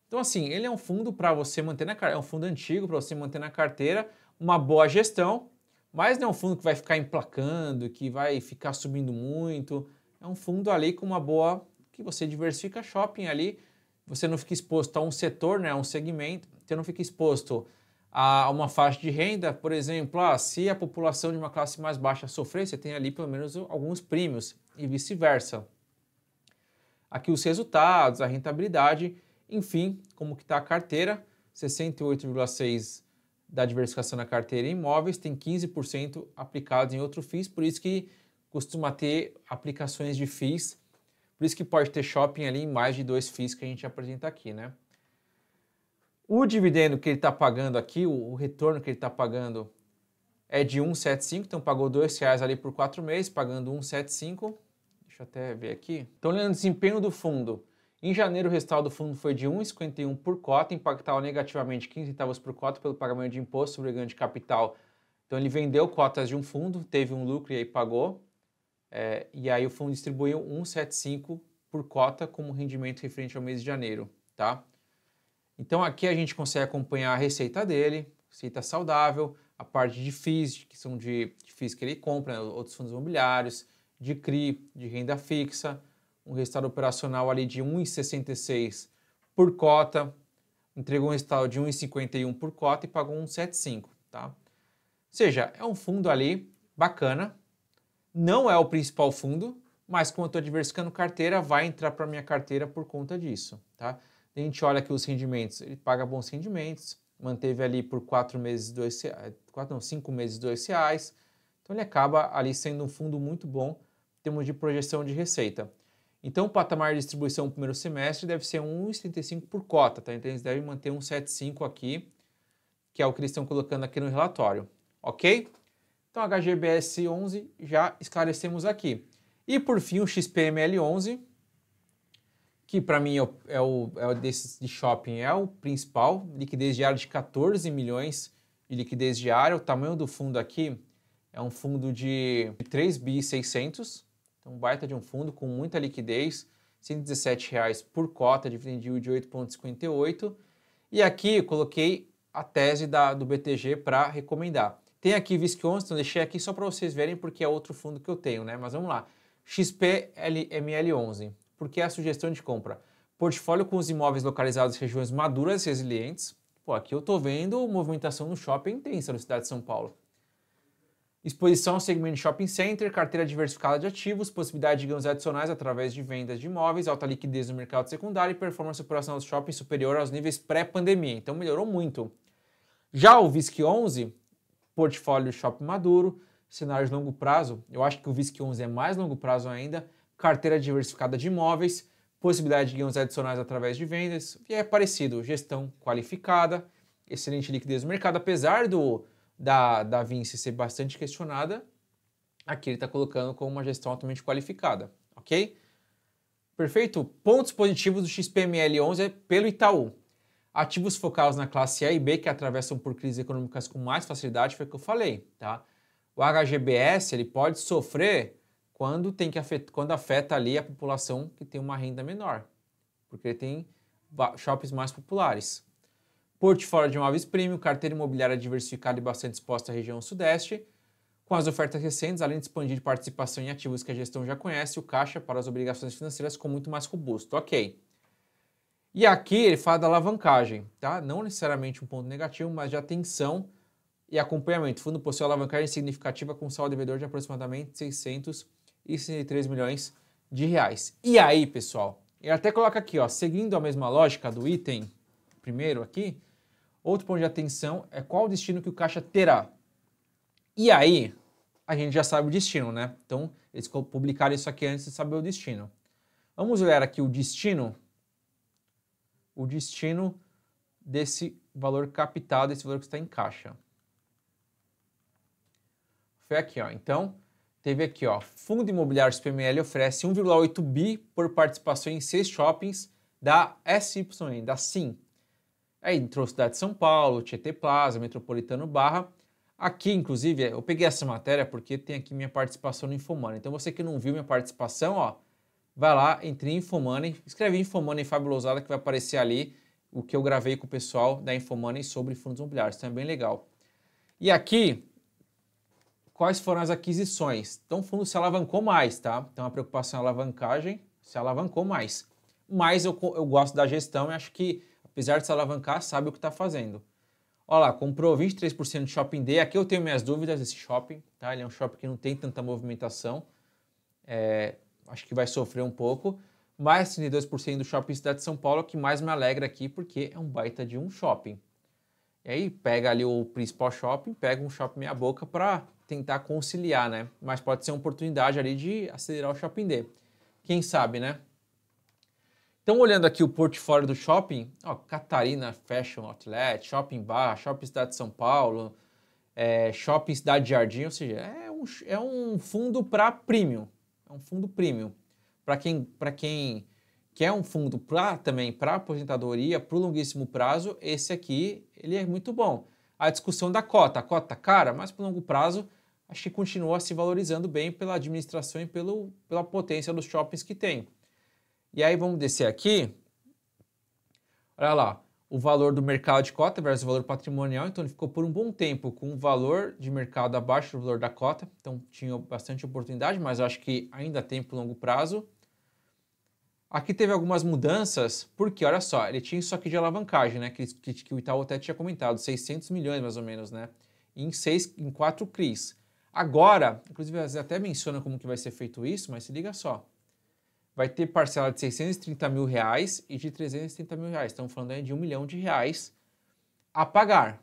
Então, assim, ele é um fundo para você manter na carteira, é um fundo antigo para você manter na carteira, uma boa gestão, mas não é um fundo que vai ficar emplacando, que vai ficar subindo muito. É um fundo ali com uma boa, que você diversifica shopping ali, você não fica exposto a um setor, né, a um segmento, você não fica exposto a uma faixa de renda, por exemplo, ah, se a população de uma classe mais baixa sofrer, você tem ali pelo menos alguns prêmios e vice-versa. Aqui os resultados, a rentabilidade, enfim, como que está a carteira, 68,6% da diversificação na carteira em imóveis, tem 15% aplicados em outro FIIs, por isso que costuma ter aplicações de FIIs, por isso que pode ter shopping ali em mais de dois FIIs que a gente apresenta aqui, né? O dividendo que ele está pagando aqui, o, retorno que ele está pagando é de 1,75, então pagou R$ reais ali por quatro meses, pagando 1,75. Deixa eu até ver aqui. Então, olhando o desempenho do fundo. Em janeiro, o resultado do fundo foi de 1,51 por cota, impactado negativamente 15 centavos por cota pelo pagamento de imposto sobre ganho de capital. Então, ele vendeu cotas de um fundo, teve um lucro e aí pagou. É, e aí, o fundo distribuiu 1,75 por cota como rendimento referente ao mês de janeiro, tá? Então aqui a gente consegue acompanhar a receita dele, receita saudável, a parte de FIIs, que são de, de FIIs que ele compra, né, outros fundos imobiliários, de CRI, de renda fixa, um resultado operacional ali de 1,66 por cota, entregou um resultado de 1,51 por cota e pagou 1,75, tá? Ou seja, é um fundo ali bacana, não é o principal fundo, mas como eu estou diversificando carteira, vai entrar para minha carteira por conta disso, tá? A gente olha aqui os rendimentos, ele paga bons rendimentos, manteve ali por quatro meses dois quatro, não, cinco meses dois reais. Então ele acaba ali sendo um fundo muito bom em termos de projeção de receita. Então o patamar de distribuição no primeiro semestre deve ser 1,75 por cota, tá? Então eles devem manter 1,75 aqui, que é o que eles estão colocando aqui no relatório, ok? Então HGBS 11 já esclarecemos aqui. E por fim o XPML 11, que para mim é o, é, o, é o desses de shopping, é o principal, liquidez diária de 14 milhões de liquidez diária. O tamanho do fundo aqui é um fundo de 3.600 bi então baita de um fundo com muita liquidez, R$ 117,00 por cota, dividend yield de 8,58. E aqui eu coloquei a tese da, do BTG para recomendar. Tem aqui então deixei aqui só para vocês verem porque é outro fundo que eu tenho, né? Mas vamos lá. XPLML11 porque é a sugestão de compra. Portfólio com os imóveis localizados em regiões maduras e resilientes. Pô, aqui eu estou vendo movimentação no shopping intensa na cidade de São Paulo. Exposição ao segmento shopping center, carteira diversificada de ativos, possibilidade de ganhos adicionais através de vendas de imóveis, alta liquidez no mercado secundário e performance operacional do shopping superior aos níveis pré-pandemia. Então melhorou muito. Já o VISC 11, portfólio shopping maduro, cenário de longo prazo, eu acho que o VISC 11 é mais longo prazo ainda, carteira diversificada de imóveis, possibilidade de ganhos adicionais através de vendas, e é parecido, gestão qualificada, excelente liquidez no mercado, apesar do da, da Vinci ser bastante questionada, aqui ele está colocando como uma gestão altamente qualificada, ok? Perfeito? Pontos positivos do XPML11 é pelo Itaú. Ativos focados na classe A e B, que atravessam por crises econômicas com mais facilidade, foi o que eu falei, tá? O HGBS, ele pode sofrer quando, tem que afeta, quando afeta ali a população que tem uma renda menor, porque tem shoppings mais populares. Portfólio de imóveis premium, carteira imobiliária diversificada e bastante exposta à região sudeste. Com as ofertas recentes, além de expandir participação em ativos que a gestão já conhece, o caixa para as obrigações financeiras ficou muito mais robusto. Ok. E aqui ele fala da alavancagem, tá? Não necessariamente um ponto negativo, mas de atenção e acompanhamento. O fundo possui alavancagem significativa com saldo devedor de aproximadamente 600 e 63 milhões de reais. E aí, pessoal, Ele até coloca aqui, ó, seguindo a mesma lógica do item primeiro aqui, outro ponto de atenção é qual o destino que o caixa terá. E aí, a gente já sabe o destino, né? Então, eles publicaram isso aqui antes de saber o destino. Vamos olhar aqui o destino, o destino desse valor captado, desse valor que está em caixa. Foi aqui, ó. Então, teve aqui, ó, Fundo Imobiliário SPML oferece 1,8 bi por participação em seis shoppings da SYN, da SIM. Aí trouxe da de São Paulo, Tietê Plaza, Metropolitano Barra. Aqui, inclusive, eu peguei essa matéria porque tem aqui minha participação no Infomani. Então, você que não viu minha participação, ó, vai lá, entre em Infomani, escreve Infomani e Fábio que vai aparecer ali o que eu gravei com o pessoal da Infomani sobre fundos imobiliários. Então, é bem legal. E aqui, quais foram as aquisições? Então o fundo se alavancou mais, tá? Então a preocupação é a alavancagem, se alavancou mais. Mas eu, eu gosto da gestão e acho que, apesar de se alavancar, sabe o que está fazendo. Olha lá, comprou 23% de Shopping D. Aqui eu tenho minhas dúvidas desse shopping, tá? Ele é um shopping que não tem tanta movimentação. É, acho que vai sofrer um pouco. Mais 32% do Shopping Cidade de São Paulo, que mais me alegra aqui, porque é um baita de um shopping. E aí pega ali o principal shopping, pega um shopping meia boca para tentar conciliar, né? Mas pode ser uma oportunidade ali de acelerar o shopping D. Quem sabe, né? Então, olhando aqui o portfólio do shopping, ó, Catarina Fashion Outlet, Shopping Bar, Shopping Cidade de São Paulo, é, Shopping Cidade Jardim, ou seja, é um, é um fundo para premium. É um fundo premium. Para quem, quem quer um fundo pra, também para aposentadoria, para o longuíssimo prazo, esse aqui ele é muito bom a discussão da cota. A cota tá cara, mas por longo prazo, acho que continua se valorizando bem pela administração e pelo, pela potência dos shoppings que tem. E aí vamos descer aqui. Olha lá, o valor do mercado de cota versus o valor patrimonial. Então ele ficou por um bom tempo com o valor de mercado abaixo do valor da cota. Então tinha bastante oportunidade, mas acho que ainda tem por longo prazo. Aqui teve algumas mudanças, porque olha só, ele tinha isso aqui de alavancagem, né? Que, que, que o Itaú até tinha comentado, 600 milhões mais ou menos, né? Em, seis, em quatro CRIs. Agora, inclusive até menciona como que vai ser feito isso, mas se liga só. Vai ter parcela de 630 mil reais e de 330 mil reais. Estamos falando aí de um milhão de reais a pagar.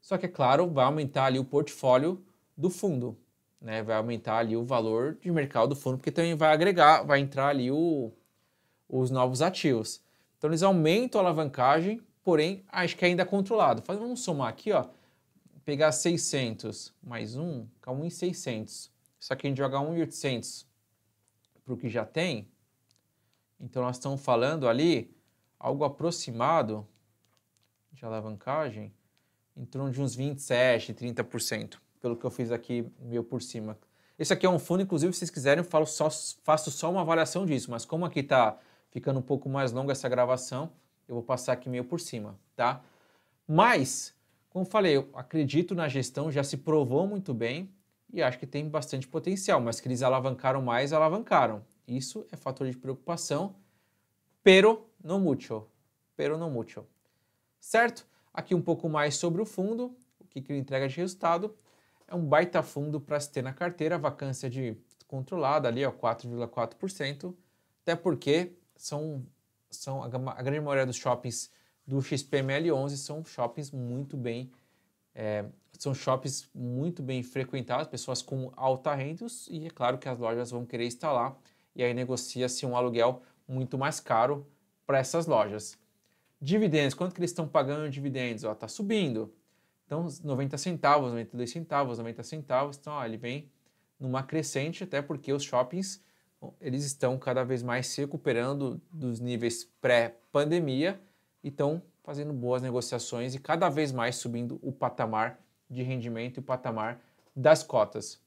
Só que, é claro, vai aumentar ali o portfólio do fundo né? Vai aumentar ali o valor de mercado do fundo, porque também vai agregar, vai entrar ali o, os novos ativos. Então eles aumentam a alavancagem, porém acho que ainda é controlado. Vamos somar aqui, ó, pegar 600 mais um, fica 1 em Só que a gente joga 1,800 para o que já tem. Então nós estamos falando ali algo aproximado de alavancagem em torno de uns 27, 30% pelo que eu fiz aqui meio por cima. Esse aqui é um fundo, inclusive, se vocês quiserem, eu só, faço só uma avaliação disso, mas como aqui está ficando um pouco mais longa essa gravação, eu vou passar aqui meio por cima, tá? Mas, como falei, eu acredito na gestão, já se provou muito bem e acho que tem bastante potencial, mas que eles alavancaram mais, alavancaram. Isso é fator de preocupação, pero no mucho, pero no mucho. Certo? Aqui um pouco mais sobre o fundo, o que, que ele entrega de resultado é um baita fundo para se ter na carteira, vacância de controlada ali, 4,4%, até porque são, são a, a, grande maioria dos shoppings do XPML11 são shoppings muito bem é, são shoppings muito bem frequentados, pessoas com alta renda e é claro que as lojas vão querer estar lá e aí negocia-se um aluguel muito mais caro para essas lojas. Dividendos, quanto que eles estão pagando em dividendos? Está subindo, então, 90 centavos, 92 centavos, 90 centavos. Então, ó, ele vem numa crescente, até porque os shoppings eles estão cada vez mais se recuperando dos níveis pré-pandemia e estão fazendo boas negociações e cada vez mais subindo o patamar de rendimento e o patamar das cotas.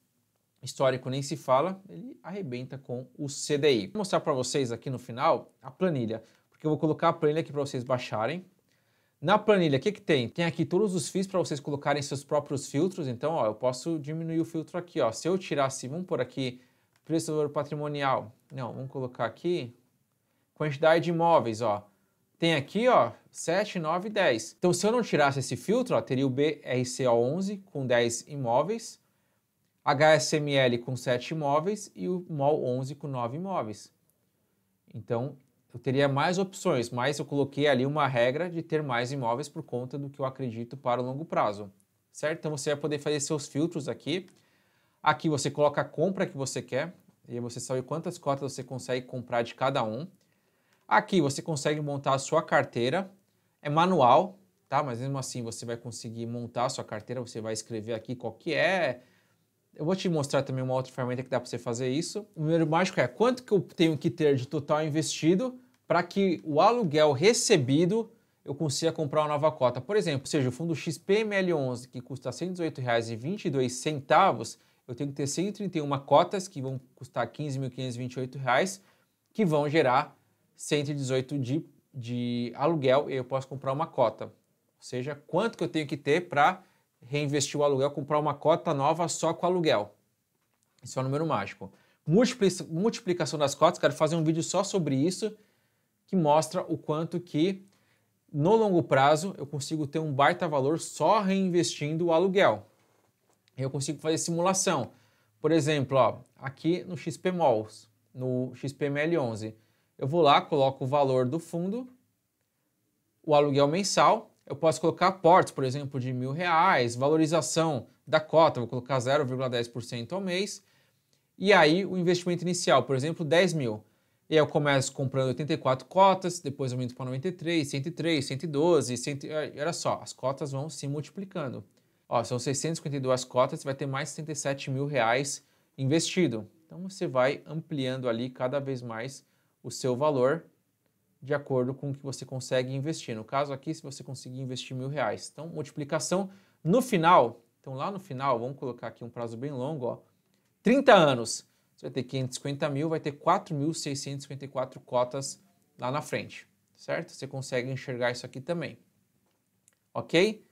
Histórico nem se fala, ele arrebenta com o CDI. Vou mostrar para vocês aqui no final a planilha, porque eu vou colocar a planilha aqui para vocês baixarem na planilha, o que, que tem? Tem aqui todos os fios para vocês colocarem seus próprios filtros. Então, ó, eu posso diminuir o filtro aqui. Ó. Se eu tirasse, vamos por aqui, preço do valor patrimonial. Não, vamos colocar aqui, quantidade de imóveis. Ó. Tem aqui, ó, 7, 9 10. Então, se eu não tirasse esse filtro, ó, teria o BRCO11 com 10 imóveis, HSML com 7 imóveis e o MOL11 com 9 imóveis. Então, eu teria mais opções, mas eu coloquei ali uma regra de ter mais imóveis por conta do que eu acredito para o longo prazo, certo? Então você vai poder fazer seus filtros aqui. Aqui você coloca a compra que você quer e você sabe quantas cotas você consegue comprar de cada um. Aqui você consegue montar a sua carteira, é manual, tá? Mas mesmo assim você vai conseguir montar a sua carteira, você vai escrever aqui qual que é, eu vou te mostrar também uma outra ferramenta que dá para você fazer isso. O número mágico é quanto que eu tenho que ter de total investido para que o aluguel recebido eu consiga comprar uma nova cota. Por exemplo, seja o fundo XPML11, que custa R$ 118,22, eu tenho que ter 131 cotas, que vão custar R$ 15.528, que vão gerar 118 de, de aluguel, e eu posso comprar uma cota. Ou seja, quanto que eu tenho que ter para reinvestir o aluguel, comprar uma cota nova só com aluguel. Isso é um número mágico. Multiplicação das cotas, quero fazer um vídeo só sobre isso, que mostra o quanto que no longo prazo eu consigo ter um baita valor só reinvestindo o aluguel. Eu consigo fazer simulação. Por exemplo, ó, aqui no XP Malls, no XPML11, eu vou lá, coloco o valor do fundo, o aluguel mensal, eu posso colocar aportes, por exemplo, de mil reais, valorização da cota, vou colocar 0,10% ao mês, e aí o investimento inicial, por exemplo, 10 mil. E aí eu começo comprando 84 cotas, depois aumento para 93, 103, 112, 100, olha só, as cotas vão se multiplicando. Ó, são 652 cotas, você vai ter mais 67 mil reais investido. Então você vai ampliando ali cada vez mais o seu valor de acordo com o que você consegue investir. No caso aqui, se você conseguir investir mil reais. Então, multiplicação no final, então lá no final, vamos colocar aqui um prazo bem longo, ó, 30 anos você vai ter 550 mil, vai ter 4.654 cotas lá na frente, certo? Você consegue enxergar isso aqui também, ok?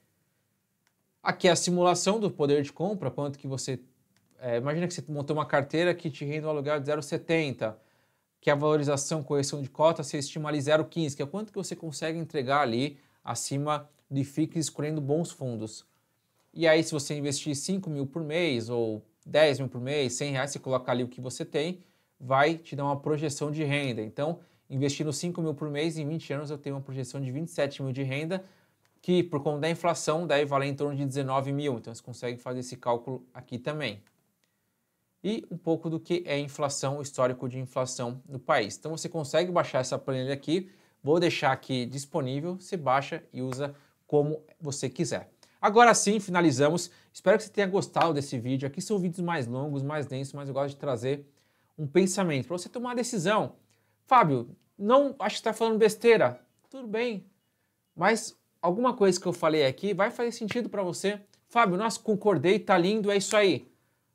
Aqui é a simulação do poder de compra, quanto que você... É, imagina que você montou uma carteira que te rende um aluguel de 0,70, que a valorização, correção de cotas você estima ali 0,15, que é quanto que você consegue entregar ali acima de FIX escolhendo bons fundos. E aí, se você investir 5 mil por mês ou 10 mil por mês, 100 reais, você coloca ali o que você tem, vai te dar uma projeção de renda. Então, investindo 5 mil por mês, em 20 anos eu tenho uma projeção de 27 mil de renda, que por conta da inflação, deve vale em torno de 19 mil. Então, você consegue fazer esse cálculo aqui também. E um pouco do que é inflação, o histórico de inflação no país. Então, você consegue baixar essa planilha aqui, vou deixar aqui disponível, você baixa e usa como você quiser. Agora sim, finalizamos. Espero que você tenha gostado desse vídeo. Aqui são vídeos mais longos, mais densos, mas eu gosto de trazer um pensamento para você tomar uma decisão. Fábio, não acho que está falando besteira. Tudo bem, mas alguma coisa que eu falei aqui vai fazer sentido para você. Fábio, nós concordei, tá lindo, é isso aí.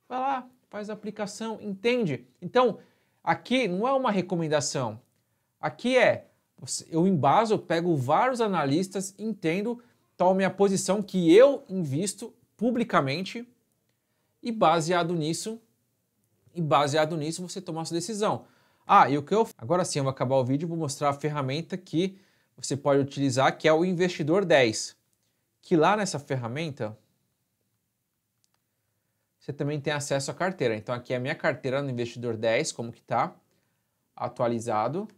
Vai lá, faz a aplicação, entende? Então, aqui não é uma recomendação. Aqui é, eu embaso, eu pego vários analistas, entendo tome a posição que eu invisto publicamente e baseado nisso, e baseado nisso você tomar sua decisão. Ah, e o que eu agora sim, eu vou acabar o vídeo, vou mostrar a ferramenta que você pode utilizar, que é o investidor 10. Que lá nessa ferramenta você também tem acesso à carteira. Então aqui é a minha carteira no investidor 10, como que tá? Atualizado.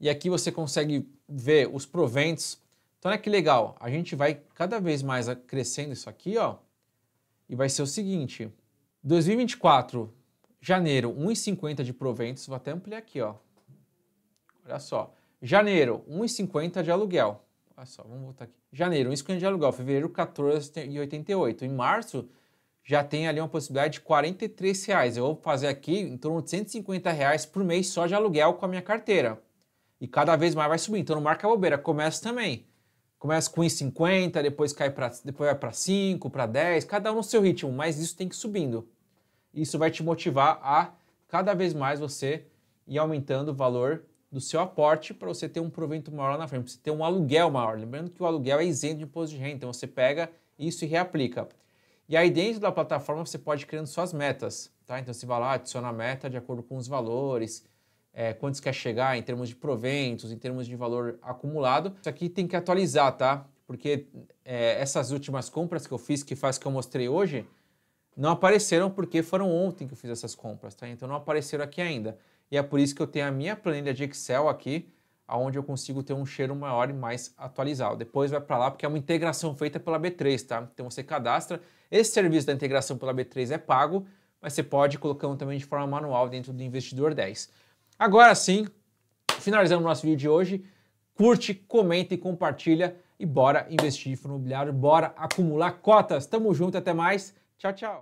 E aqui você consegue ver os proventos então, olha que legal, a gente vai cada vez mais crescendo isso aqui, ó, e vai ser o seguinte, 2024, janeiro, 1,50 de proventos, vou até ampliar aqui, ó, olha só, janeiro, 1,50 de aluguel, olha só, vamos voltar aqui, janeiro, 1,50 de aluguel, fevereiro, 14,88, em março, já tem ali uma possibilidade de 43 reais. Eu vou fazer aqui em torno de 150 reais por mês só de aluguel com a minha carteira. E cada vez mais vai subir. Então não marca bobeira, começa também. Começa com 1,50, depois cai para depois vai para 5, para 10, cada um no seu ritmo, mas isso tem que ir subindo. Isso vai te motivar a cada vez mais você ir aumentando o valor do seu aporte para você ter um provento maior lá na frente, para você ter um aluguel maior. Lembrando que o aluguel é isento de imposto de renda, então você pega isso e reaplica. E aí dentro da plataforma você pode ir criando suas metas, tá? Então você vai lá, adiciona a meta de acordo com os valores, é, quantos quer chegar em termos de proventos, em termos de valor acumulado. Isso aqui tem que atualizar, tá? Porque é, essas últimas compras que eu fiz, que faz que eu mostrei hoje, não apareceram porque foram ontem que eu fiz essas compras, tá? Então não apareceram aqui ainda. E é por isso que eu tenho a minha planilha de Excel aqui, aonde eu consigo ter um cheiro maior e mais atualizado. Depois vai para lá porque é uma integração feita pela B3, tá? Então você cadastra. Esse serviço da integração pela B3 é pago, mas você pode colocando também de forma manual dentro do Investidor 10. Agora sim, finalizando o nosso vídeo de hoje. Curte, comenta e compartilha e bora investir em fundo imobiliário, bora acumular cotas. Tamo junto, até mais. Tchau, tchau.